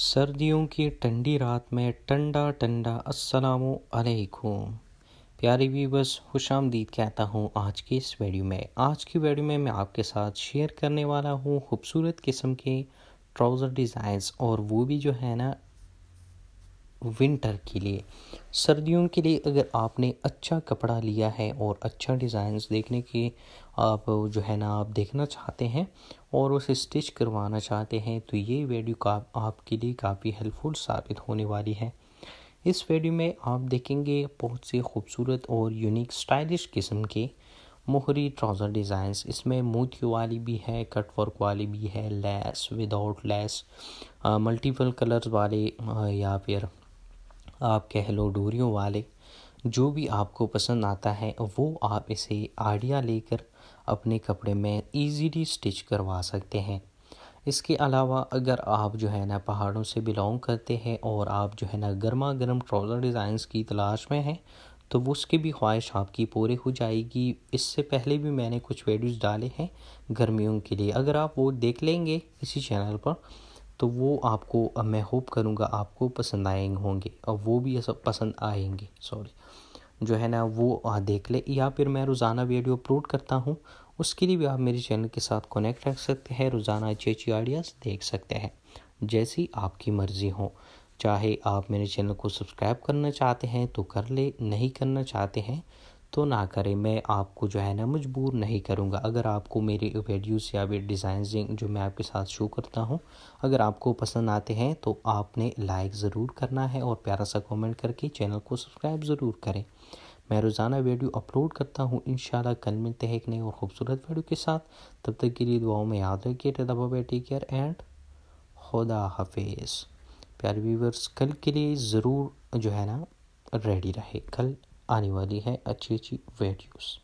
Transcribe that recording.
सर्दियों की ठंडी रात में ठंडा ठंडा असलकुम प्यारी व्यूवर्स खुश आमदीद कहता हूँ आज की इस वीडियो में आज की वीडियो में मैं आपके साथ शेयर करने वाला हूँ खूबसूरत किस्म के ट्राउज़र डिज़ाइंस और वो भी जो है ना विंटर के लिए सर्दियों के लिए अगर आपने अच्छा कपड़ा लिया है और अच्छा डिज़ाइंस देखने के आप जो है ना आप देखना चाहते हैं और उसे स्टिच करवाना चाहते हैं तो ये वीडियो का आपके लिए काफ़ी हेल्पफुल साबित होने वाली है इस वीडियो में आप देखेंगे बहुत से खूबसूरत और यूनिक स्टाइलिश किस्म के मोहरी ट्राउज़र डिज़ाइंस इसमें मोती वाली भी है कट वर्क वाली भी है lace without lace multiple colours वाले या फिर आप कह लो डोरियों वाले जो भी आपको पसंद आता है वो आप इसे आइडिया लेकर अपने कपड़े में इजीली स्टिच करवा सकते हैं इसके अलावा अगर आप जो है ना पहाड़ों से बिलोंग करते हैं और आप जो है ना गर्मा गर्म ट्राउज़र डिज़ाइंस की तलाश में हैं तो उसकी भी ख्वाहिश आपकी पूरी हो जाएगी इससे पहले भी मैंने कुछ वीडियोज़ डाले हैं गर्मियों के लिए अगर आप वो देख लेंगे इसी चैनल पर तो वो आपको मैं होप करूँगा आपको पसंद आएंगे होंगे और वो भी सब पसंद आएंगे सॉरी जो है ना वो देख ले या फिर मैं रोज़ाना वीडियो अपलोड करता हूँ उसके लिए भी आप मेरे चैनल के साथ कनेक्ट रख सकते हैं रोज़ाना अच्छी अच्छी आइडियाज़ देख सकते हैं जैसी आपकी मर्ज़ी हो चाहे आप मेरे चैनल को सब्सक्राइब करना चाहते हैं तो कर ले नहीं करना चाहते हैं तो ना करें मैं आपको जो है ना मजबूर नहीं करूँगा अगर आपको मेरे वीडियोस या फिर डिज़ाइनिंग जो मैं आपके साथ शो करता हूँ अगर आपको पसंद आते हैं तो आपने लाइक ज़रूर करना है और प्यारा सा कमेंट करके चैनल को सब्सक्राइब ज़रूर करें मैं रोज़ाना वीडियो अपलोड करता हूँ इन कल मिलते हैं एक नई और ख़ूबसूरत वीडियो के साथ तब तक के लिए दुआओं में याद रखिए दबा बेटी केयर एंड खुदा हाफेज़ प्यारे व्यूवर्स कल के लिए ज़रूर जो है ना रेडी रहे कल आने वाली है अच्छी अच्छी वीडियोस